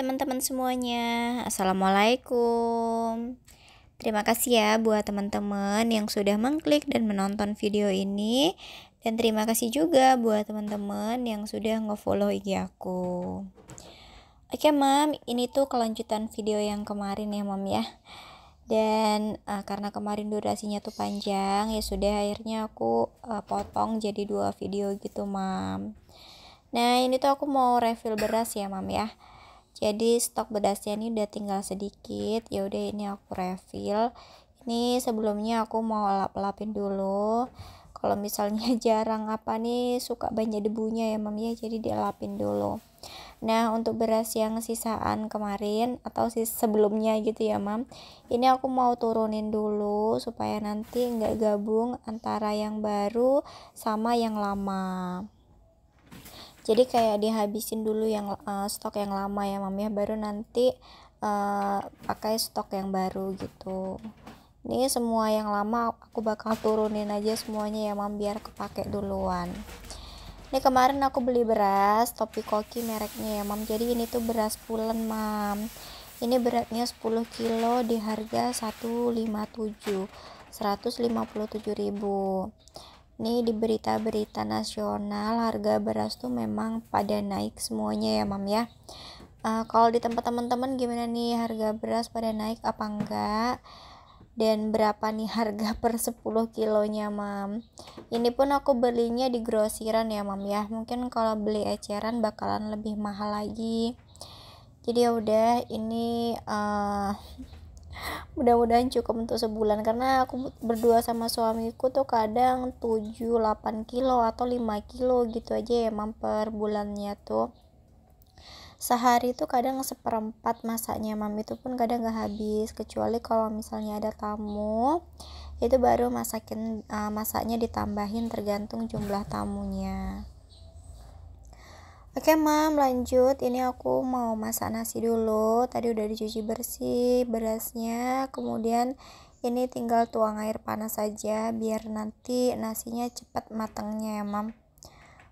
teman-teman semuanya. Assalamualaikum. Terima kasih ya buat teman-teman yang sudah mengklik dan menonton video ini. Dan terima kasih juga buat teman-teman yang sudah nge-follow IG aku. Oke, Mam, ini tuh kelanjutan video yang kemarin ya, Mam ya. Dan uh, karena kemarin durasinya tuh panjang, ya sudah akhirnya aku uh, potong jadi dua video gitu, Mam. Nah, ini tuh aku mau refill beras ya, Mam ya jadi stok bedasnya ini udah tinggal sedikit ya udah ini aku refill ini sebelumnya aku mau lap-lapin dulu kalau misalnya jarang apa nih suka banyak debunya ya mam ya jadi dilapin dulu nah untuk beras yang sisaan kemarin atau si sebelumnya gitu ya mam ini aku mau turunin dulu supaya nanti nggak gabung antara yang baru sama yang lama jadi kayak dihabisin dulu yang uh, stok yang lama ya mami ya. baru nanti uh, pakai stok yang baru gitu ini semua yang lama aku bakal turunin aja semuanya ya mam biar kepake duluan ini kemarin aku beli beras topi koki mereknya ya mam jadi ini tuh beras pulen mam ini beratnya 10 kilo di harga 157 157 ribu nih di berita-berita nasional harga beras tuh memang pada naik semuanya ya mam ya uh, kalau di tempat teman-teman gimana nih harga beras pada naik apa enggak dan berapa nih harga per 10 kilonya mam ini pun aku belinya di grosiran ya mam ya mungkin kalau beli eceran bakalan lebih mahal lagi jadi ya udah ini uh, mudah-mudahan cukup untuk sebulan karena aku berdua sama suamiku tuh kadang 7 8 kilo atau 5 kilo gitu aja emang ya, per bulannya tuh sehari tuh kadang seperempat masaknya mami itu pun kadang gak habis kecuali kalau misalnya ada tamu itu baru masakin uh, masaknya ditambahin tergantung jumlah tamunya Oke mam lanjut ini aku mau masak nasi dulu tadi udah dicuci bersih berasnya kemudian ini tinggal tuang air panas saja biar nanti nasinya cepat matangnya ya mam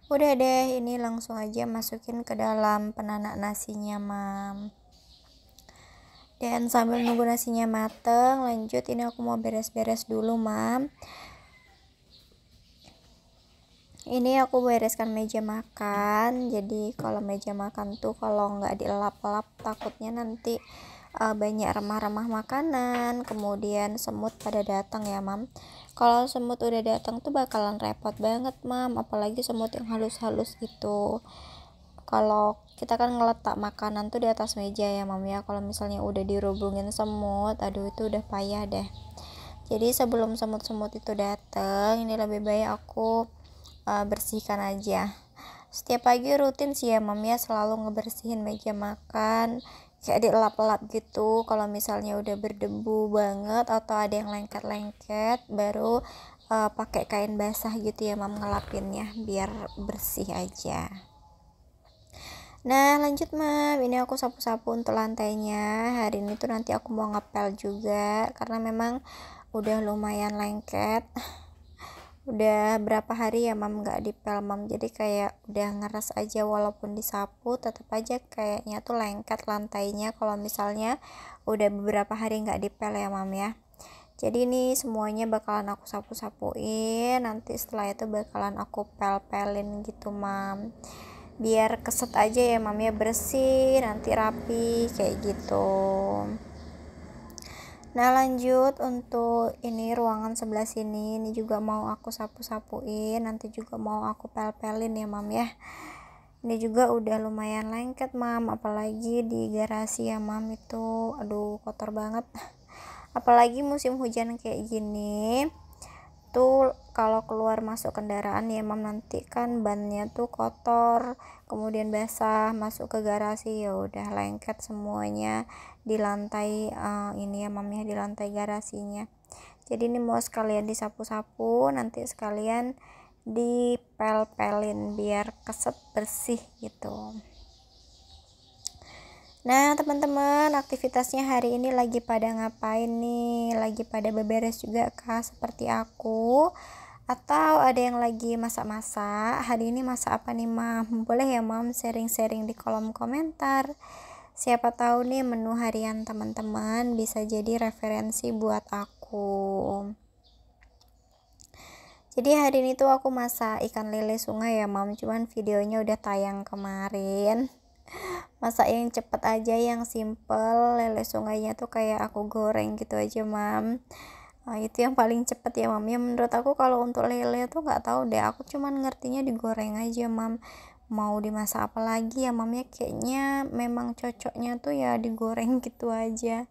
udah deh ini langsung aja masukin ke dalam penanak nasinya mam dan sambil nunggu nasinya mateng lanjut ini aku mau beres-beres dulu mam ini aku bereskan meja makan jadi kalau meja makan tuh kalau nggak dielap-elap takutnya nanti uh, banyak remah-remah makanan kemudian semut pada datang ya mam kalau semut udah datang tuh bakalan repot banget mam apalagi semut yang halus-halus itu kalau kita kan ngeletak makanan tuh di atas meja ya mam ya kalau misalnya udah dirubungin semut aduh itu udah payah deh jadi sebelum semut-semut itu datang ini lebih baik aku uh, bersihkan aja setiap pagi rutin sih ya mam ya selalu ngebersihin meja makan kayak dielap lap gitu kalau misalnya udah berdebu banget atau ada yang lengket-lengket baru uh, pakai kain basah gitu ya mam ngelapinnya biar bersih aja nah lanjut mam ini aku sapu-sapu untuk lantainya hari ini tuh nanti aku mau ngepel juga karena memang udah lumayan lengket udah berapa hari ya mam nggak pel mam jadi kayak udah ngeras aja walaupun disapu tetap aja kayaknya tuh lengket lantainya kalau misalnya udah beberapa hari nggak pel ya mam ya jadi ini semuanya bakalan aku sapu-sapuin nanti setelah itu bakalan aku pel-pelin gitu mam biar keset aja ya mam ya bersih nanti rapi kayak gitu Nah, lanjut untuk ini ruangan sebelah sini. Ini juga mau aku sapu-sapuin, nanti juga mau aku pel-pelin ya, Mam ya. Ini juga udah lumayan lengket, Mam, apalagi di garasi ya, Mam itu aduh kotor banget. Apalagi musim hujan kayak gini. Tuh kalau keluar masuk kendaraan ya, Mam nanti kan bannya tuh kotor, kemudian basah, masuk ke garasi ya udah lengket semuanya di lantai uh, ini ya mam ya di lantai garasinya jadi ini mau sekalian disapu-sapu nanti sekalian dipel-pelin biar keset bersih gitu Nah teman-teman aktivitasnya hari ini lagi pada ngapain nih Lagi pada beberes juga kah seperti aku Atau ada yang lagi masak-masak Hari ini masak apa nih mam Boleh ya mam sharing-sharing di kolom komentar Siapa tahu nih menu harian teman-teman bisa jadi referensi buat aku. Jadi hari ini tuh aku masak ikan lele sungai ya mam, cuman videonya udah tayang kemarin. Masak yang cepet aja, yang simple, lele sungainya tuh kayak aku goreng gitu aja mam. Nah, itu yang paling cepet ya mam ya menurut aku kalau untuk lele tuh nggak tahu deh aku cuman ngertinya digoreng aja mam mau dimasak apa lagi ya ya kayaknya memang cocoknya tuh ya digoreng gitu aja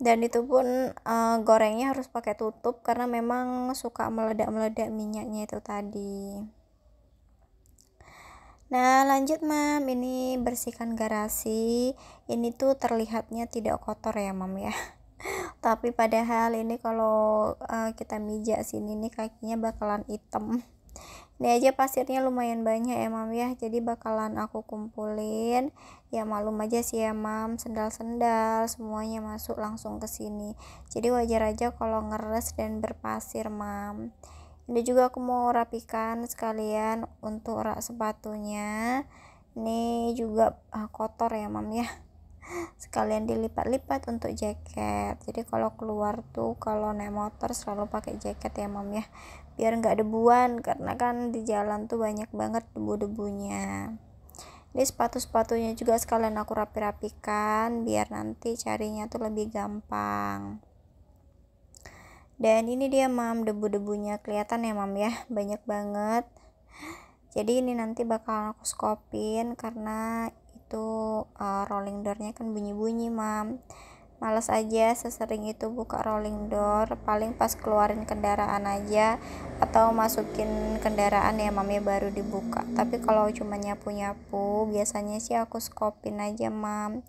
dan itu pun uh, gorengnya harus pakai tutup karena memang suka meledak-meledak minyaknya itu tadi nah lanjut mam ini bersihkan garasi ini tuh terlihatnya tidak kotor ya mam ya tapi padahal ini kalau uh, kita mijak sini nih kakinya bakalan hitam ini aja pasirnya lumayan banyak ya mam ya jadi bakalan aku kumpulin ya malum aja sih ya mam sendal-sendal semuanya masuk langsung ke sini jadi wajar aja kalau ngeres dan berpasir mam ini juga aku mau rapikan sekalian untuk rak sepatunya ini juga ah, kotor ya mam ya sekalian dilipat-lipat untuk jaket jadi kalau keluar tuh kalau naik motor selalu pakai jaket ya mam ya biar nggak debuan karena kan di jalan tuh banyak banget debu-debunya ini sepatu-sepatunya juga sekalian aku rapi-rapikan biar nanti carinya tuh lebih gampang dan ini dia mam debu-debunya kelihatan ya mam ya banyak banget jadi ini nanti bakal aku skopin karena itu uh, rolling doornya kan bunyi-bunyi mam Males aja sesering itu buka rolling door, paling pas keluarin kendaraan aja atau masukin kendaraan ya mami baru dibuka. Tapi kalau cuma nyapu-nyapu, biasanya sih aku skopin aja, Mam.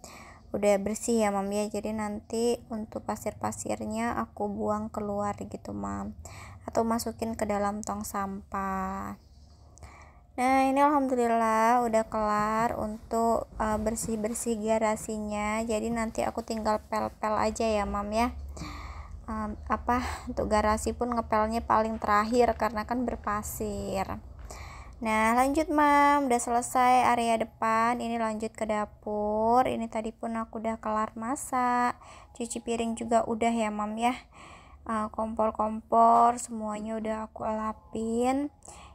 Udah bersih ya, Mam ya. Jadi nanti untuk pasir-pasirnya aku buang keluar gitu, Mam. Atau masukin ke dalam tong sampah. Nah, ini alhamdulillah udah kelar untuk uh, bersih-bersih garasinya. Jadi nanti aku tinggal pel-pel aja ya, Mam ya. Um, apa untuk garasi pun ngepelnya paling terakhir karena kan berpasir. Nah, lanjut Mam, udah selesai area depan. Ini lanjut ke dapur. Ini tadi pun aku udah kelar masak. Cuci piring juga udah ya, Mam ya. Eh, kompor-kompor uh, semuanya udah aku lapin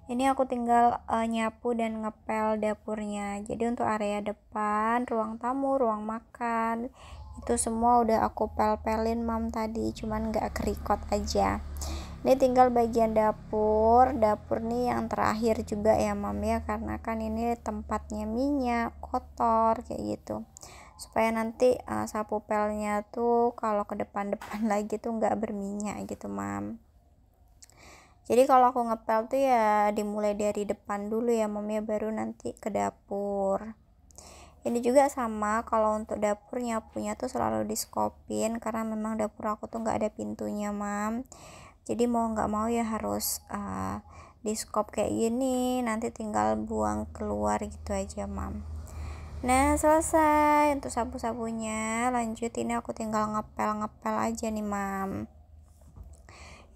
ini aku tinggal uh, nyapu dan ngepel dapurnya jadi untuk area depan ruang tamu ruang makan itu semua udah aku pel-pelin mam tadi cuman gak kerikot aja ini tinggal bagian dapur dapur nih yang terakhir juga ya mam ya karena kan ini tempatnya minyak kotor kayak gitu supaya nanti uh, sapu pelnya tuh kalau ke depan-depan lagi tuh nggak berminyak gitu mam jadi kalau aku ngepel tuh ya dimulai dari depan dulu ya Ya baru nanti ke dapur ini juga sama kalau untuk dapurnya, punya tuh selalu diskopin karena memang dapur aku tuh nggak ada pintunya mam jadi mau nggak mau ya harus uh, diskop kayak gini nanti tinggal buang keluar gitu aja mam nah selesai untuk sapu sapunya. lanjut ini ya, aku tinggal ngepel-ngepel aja nih mam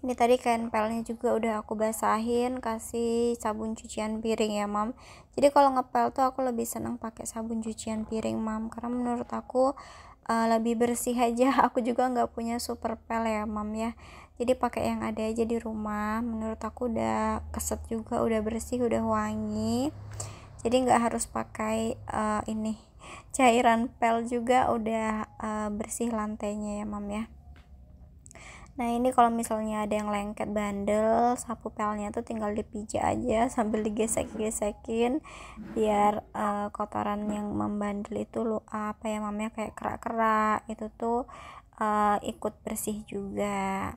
ini tadi kain pelnya juga udah aku basahin kasih sabun cucian piring ya mam jadi kalau ngepel tuh aku lebih seneng pakai sabun cucian piring mam karena menurut aku uh, lebih bersih aja aku juga nggak punya super pel ya mam ya jadi pakai yang ada aja di rumah menurut aku udah keset juga udah bersih udah wangi jadi nggak harus pakai uh, ini cairan pel juga udah uh, bersih lantainya ya mam ya Nah ini kalau misalnya ada yang lengket bandel, sapu pelnya tuh tinggal dipijak aja sambil digesek-gesekin biar uh, kotoran yang membandel itu lu apa ya mamnya kayak kerak-kerak itu tuh uh, ikut bersih juga.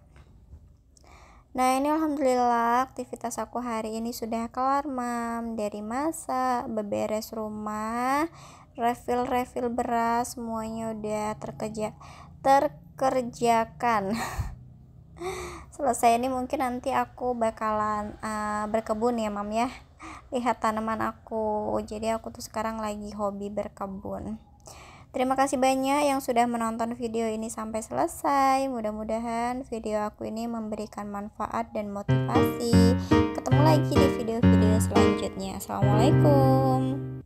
Nah ini alhamdulillah aktivitas aku hari ini sudah kelar mam dari masa beberes rumah refill-refill beras semuanya udah terkerjakan selesai ini mungkin nanti aku bakalan uh, berkebun ya mam ya lihat tanaman aku jadi aku tuh sekarang lagi hobi berkebun Terima kasih banyak yang sudah menonton video ini sampai selesai. Mudah-mudahan video aku ini memberikan manfaat dan motivasi. Ketemu lagi di video-video selanjutnya. Assalamualaikum.